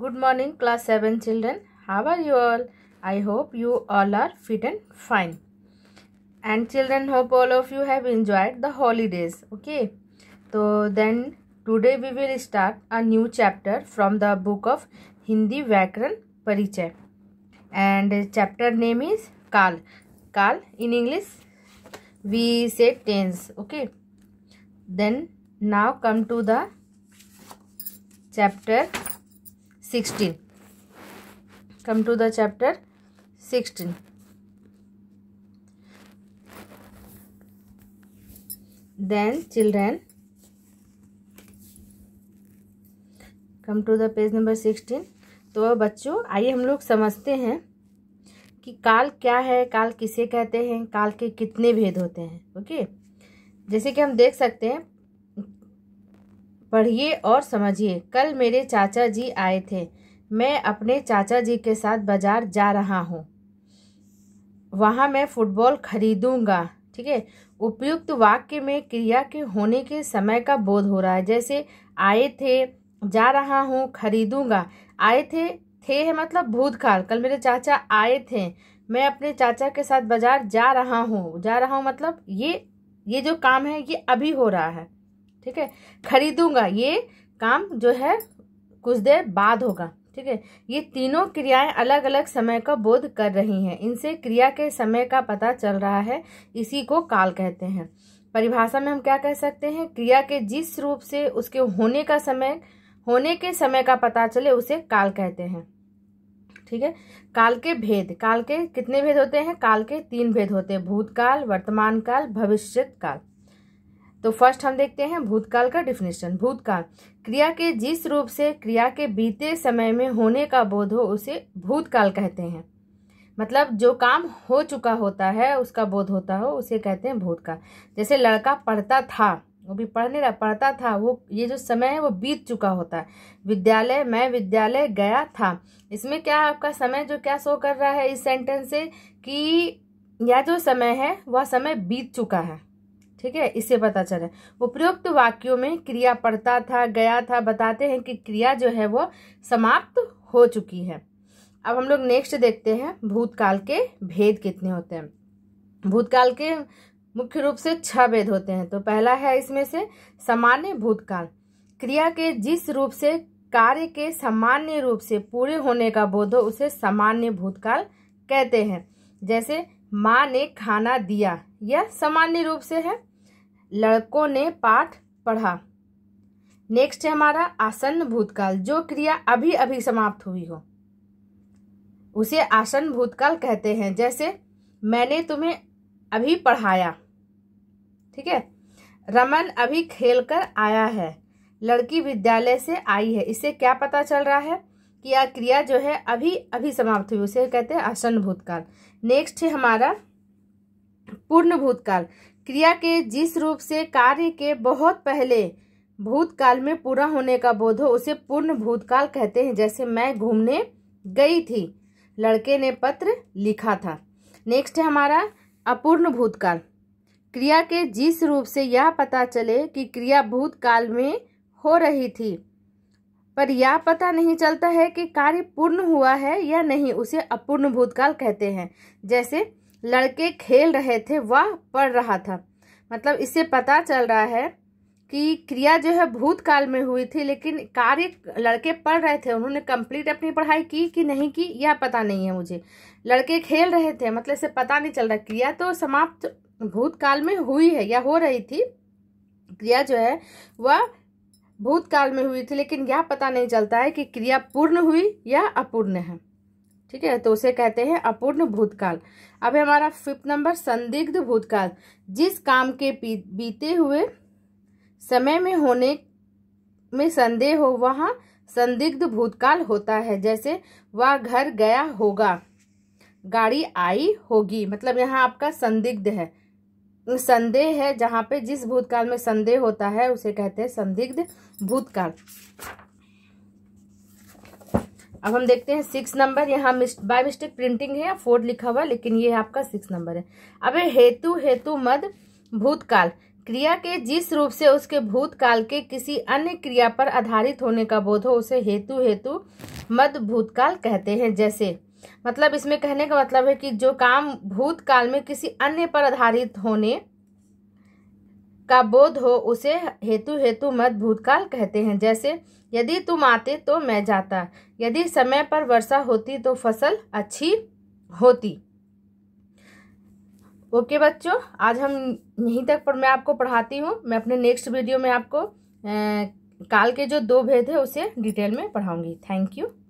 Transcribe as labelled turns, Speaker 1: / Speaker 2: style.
Speaker 1: good morning class 7 children how are you all i hope you all are fit and fine and children hope all of you have enjoyed the holidays okay so then today we will start a new chapter from the book of hindi Vakran parichay and chapter name is kal kal in english we say tense okay then now come to the chapter sixteen come to the chapter sixteen then children come to the page number sixteen तो बच्चों आइए हम लोग समझते हैं कि काल क्या है काल किसे कहते हैं काल के कितने भेद होते हैं ओके जैसे कि हम देख सकते हैं पढ़िए और समझिए कल मेरे चाचा जी आए थे मैं अपने चाचा जी के साथ बाज़ार जा रहा हूँ वहाँ मैं फ़ुटबॉल खरीदूँगा ठीक है उपयुक्त वाक्य में क्रिया के होने के समय का बोध हो रहा है जैसे आए थे जा रहा हूँ खरीदूँगा आए थे थे है मतलब भूतकाल कल मेरे चाचा आए थे मैं अपने चाचा के साथ बाज़ार जा रहा हूँ जा रहा हूँ मतलब ये ये जो काम है ये अभी हो रहा है ठीक है खरीदूंगा ये काम जो है कुछ देर बाद होगा ठीक है ये तीनों क्रियाएं अलग अलग समय का बोध कर रही हैं इनसे क्रिया के समय का पता चल रहा है इसी को काल कहते हैं परिभाषा में हम क्या कह सकते हैं क्रिया के जिस रूप से उसके होने का समय होने के समय का पता चले उसे काल कहते हैं ठीक है काल के भेद काल के कितने भेद होते हैं काल के तीन भेद होते हैं भूतकाल वर्तमान काल भविष्य काल तो फर्स्ट हम देखते हैं भूतकाल का डिफिनेशन भूतकाल क्रिया के जिस रूप से क्रिया के बीते समय में होने का बोध हो उसे भूतकाल कहते हैं मतलब जो काम हो चुका होता है उसका बोध होता हो उसे कहते हैं भूतकाल जैसे लड़का पढ़ता था वो भी पढ़ने रहा पढ़ता था वो ये जो समय है वो बीत चुका होता है विद्यालय मैं विद्यालय गया था इसमें क्या आपका समय जो क्या शो कर रहा है इस सेंटेंस से कि यह जो समय है वह समय बीत चुका है ठीक है इसे पता चले उपयुक्त वाक्यों में क्रिया पड़ता था गया था बताते हैं कि क्रिया जो है वो समाप्त हो चुकी है अब हम लोग नेक्स्ट देखते हैं भूतकाल के भेद कितने होते हैं भूतकाल के मुख्य रूप से छह भेद होते हैं तो पहला है इसमें से सामान्य भूतकाल क्रिया के जिस रूप से कार्य के सामान्य रूप से पूरे होने का बोध हो उसे सामान्य भूतकाल कहते हैं जैसे माँ ने खाना दिया यह सामान्य रूप से है लड़कों ने पाठ पढ़ा नेक्स्ट है हमारा आसन्न भूतकाल जो क्रिया अभी अभी समाप्त हुई हो उसे आसन्न भूतकाल कहते हैं जैसे मैंने तुम्हें अभी पढ़ाया ठीक है रमन अभी खेलकर आया है लड़की विद्यालय से आई है इससे क्या पता चल रहा है कि यह क्रिया जो है अभी अभी समाप्त हुई उसे कहते हैं आसन्न भूतकाल नेक्स्ट है हमारा पूर्ण भूतकाल क्रिया के जिस रूप से कार्य के बहुत पहले भूतकाल में पूरा होने का बोध हो उसे पूर्ण भूतकाल कहते हैं जैसे मैं घूमने गई थी लड़के ने पत्र लिखा था नेक्स्ट है हमारा अपूर्ण भूतकाल क्रिया के जिस रूप से यह पता चले कि क्रिया भूतकाल में हो रही थी पर यह पता नहीं चलता है कि कार्य पूर्ण हुआ है या नहीं उसे अपूर्ण भूतकाल कहते हैं जैसे लड़के खेल रहे थे वह पढ़ रहा था मतलब इससे पता चल रहा है कि क्रिया जो है भूतकाल में हुई थी लेकिन कार्य लड़के पढ़ रहे थे उन्होंने कंप्लीट अपनी पढ़ाई की कि नहीं की यह पता नहीं है मुझे लड़के खेल रहे थे मतलब इसे पता नहीं चल रहा क्रिया तो समाप्त भूतकाल में हुई है या हो रही थी क्रिया जो है वह भूतकाल में हुई थी लेकिन यह पता नहीं चलता है कि क्रिया पूर्ण हुई या अपूर्ण है ठीक है तो उसे कहते हैं अपूर्ण भूतकाल अब हमारा फिफ्थ नंबर संदिग्ध भूतकाल जिस काम के बीते हुए समय में होने में संदेह हो वह संदिग्ध भूतकाल होता है जैसे वह घर गया होगा गाड़ी आई होगी मतलब यहाँ आपका संदिग्ध है संदेह है जहाँ पे जिस भूतकाल में संदेह होता है उसे कहते हैं संदिग्ध भूतकाल अब हम देखते हैं सिक्स नंबर यहाँ बाय मिस्टेक प्रिंटिंग है फोर्थ लिखा हुआ लेकिन ये आपका सिक्स नंबर है अब हेतु हेतु मद भूतकाल क्रिया के जिस रूप से उसके भूतकाल के किसी अन्य क्रिया पर आधारित होने का बोध हो उसे हेतु हेतु मद भूतकाल कहते हैं जैसे मतलब इसमें कहने का मतलब है कि जो काम भूतकाल में किसी अन्य पर आधारित होने का बोध हो उसे हेतु हेतु मत भूतकाल कहते हैं जैसे यदि तुम आते तो मैं जाता यदि समय पर वर्षा होती तो फसल अच्छी होती ओके बच्चों आज हम यहीं तक पर मैं आपको पढ़ाती हूँ मैं अपने नेक्स्ट वीडियो में आपको ए, काल के जो दो भेद है उसे डिटेल में पढ़ाऊंगी थैंक यू